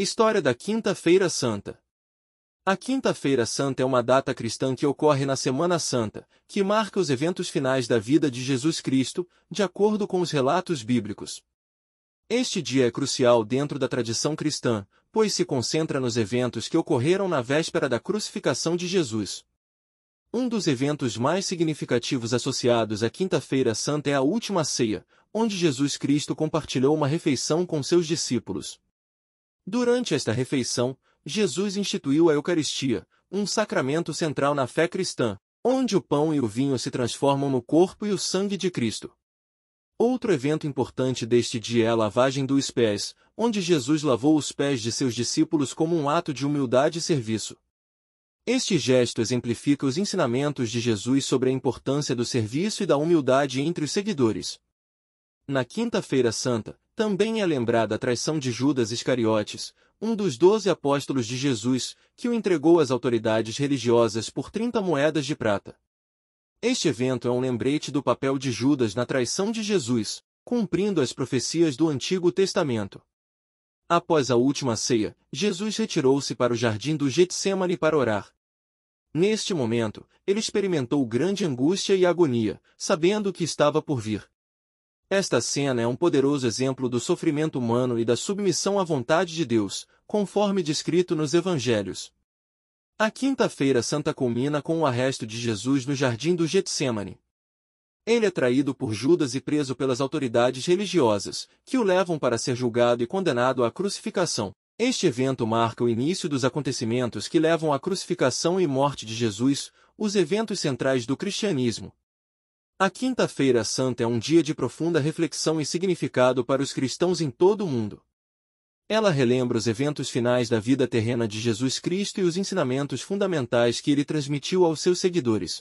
História da Quinta-feira Santa A Quinta-feira Santa é uma data cristã que ocorre na Semana Santa, que marca os eventos finais da vida de Jesus Cristo, de acordo com os relatos bíblicos. Este dia é crucial dentro da tradição cristã, pois se concentra nos eventos que ocorreram na véspera da crucificação de Jesus. Um dos eventos mais significativos associados à Quinta-feira Santa é a Última Ceia, onde Jesus Cristo compartilhou uma refeição com seus discípulos. Durante esta refeição, Jesus instituiu a Eucaristia, um sacramento central na fé cristã, onde o pão e o vinho se transformam no corpo e o sangue de Cristo. Outro evento importante deste dia é a lavagem dos pés, onde Jesus lavou os pés de seus discípulos como um ato de humildade e serviço. Este gesto exemplifica os ensinamentos de Jesus sobre a importância do serviço e da humildade entre os seguidores. Na Quinta-feira Santa, também é lembrada a traição de Judas Iscariotes, um dos doze apóstolos de Jesus, que o entregou às autoridades religiosas por 30 moedas de prata. Este evento é um lembrete do papel de Judas na traição de Jesus, cumprindo as profecias do Antigo Testamento. Após a última ceia, Jesus retirou-se para o jardim do Getsemane para orar. Neste momento, ele experimentou grande angústia e agonia, sabendo que estava por vir. Esta cena é um poderoso exemplo do sofrimento humano e da submissão à vontade de Deus, conforme descrito nos Evangelhos. A quinta-feira santa culmina com o arresto de Jesus no jardim do Getsemane. Ele é traído por Judas e preso pelas autoridades religiosas, que o levam para ser julgado e condenado à crucificação. Este evento marca o início dos acontecimentos que levam à crucificação e morte de Jesus, os eventos centrais do cristianismo. A Quinta-feira Santa é um dia de profunda reflexão e significado para os cristãos em todo o mundo. Ela relembra os eventos finais da vida terrena de Jesus Cristo e os ensinamentos fundamentais que ele transmitiu aos seus seguidores.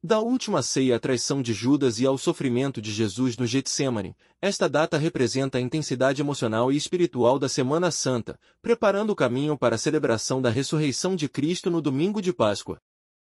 Da última ceia à traição de Judas e ao sofrimento de Jesus no Getsemane, esta data representa a intensidade emocional e espiritual da Semana Santa, preparando o caminho para a celebração da ressurreição de Cristo no domingo de Páscoa.